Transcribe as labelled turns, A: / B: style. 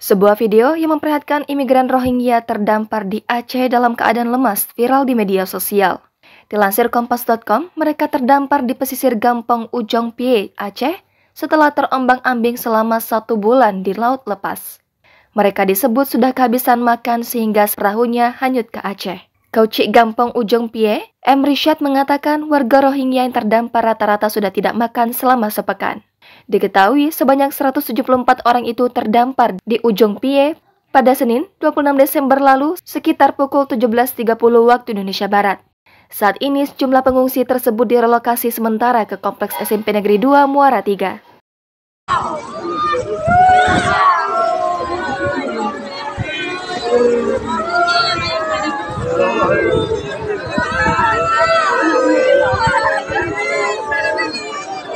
A: Sebuah video yang memperlihatkan imigran Rohingya terdampar di Aceh dalam keadaan lemas viral di media sosial. Dilansir kompas.com, mereka terdampar di pesisir Gampong Ujong Pie, Aceh, setelah terombang-ambing selama satu bulan di Laut Lepas. Mereka disebut sudah kehabisan makan sehingga perahunya hanyut ke Aceh. Kaucik Gampong Ujong Pie, M. Rishad mengatakan warga Rohingya yang terdampar rata-rata sudah tidak makan selama sepekan. Diketahui sebanyak 174 orang itu terdampar di ujung Pie pada Senin 26 Desember lalu sekitar pukul 17.30 waktu Indonesia Barat. Saat ini sejumlah pengungsi tersebut direlokasi sementara ke Kompleks SMP Negeri 2 Muara 3.